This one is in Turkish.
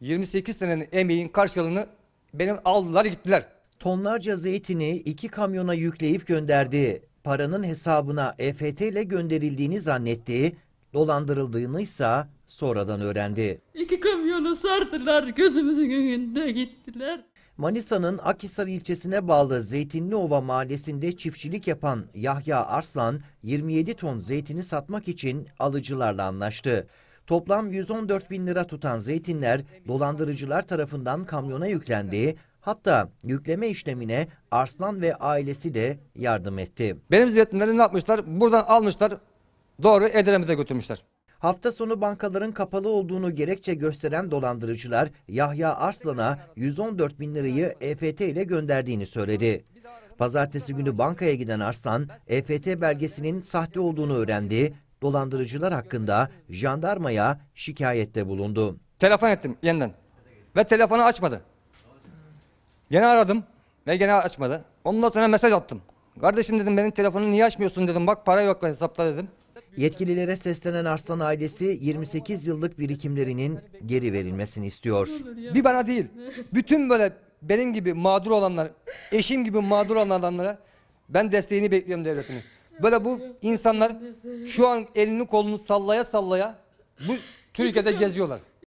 28 senenin emeğin karşılığını benim aldılar gittiler. Tonlarca zeytini iki kamyona yükleyip gönderdi. Paranın hesabına EFT ile gönderildiğini zannetti. Dolandırıldığını ise sonradan öğrendi. İki kamyonu sardılar gözümüzün önünde gittiler. Manisa'nın Akhisar ilçesine bağlı Zeytinliova mahallesinde çiftçilik yapan Yahya Arslan 27 ton zeytini satmak için alıcılarla anlaştı. Toplam 114 bin lira tutan zeytinler dolandırıcılar tarafından kamyona yüklendiği, Hatta yükleme işlemine Arslan ve ailesi de yardım etti. Benim zeytinleri ne yapmışlar? Buradan almışlar, doğru Edremit'e götürmüşler. Hafta sonu bankaların kapalı olduğunu gerekçe gösteren dolandırıcılar Yahya Arslan'a 114 bin lirayı EFT ile gönderdiğini söyledi. Pazartesi günü bankaya giden Arslan, EFT belgesinin sahte olduğunu öğrendi dolandırıcılar hakkında jandarmaya şikayette bulundu. Telefon ettim yeniden ve telefonu açmadı. Gene aradım ve gene açmadı. Ondan sonra mesaj attım. Kardeşim dedim benim telefonu niye açmıyorsun dedim. Bak para yok hesapta dedim. Yetkililere seslenen Arslan ailesi 28 yıllık birikimlerinin geri verilmesini istiyor. Bir bana değil. Bütün böyle benim gibi mağdur olanlar, eşim gibi mağdur olan adamlara ben desteğini bekliyorum devletinin. Böyle bu insanlar şu an elini kolunu sallaya sallaya bu Türkiye'de geziyorlar.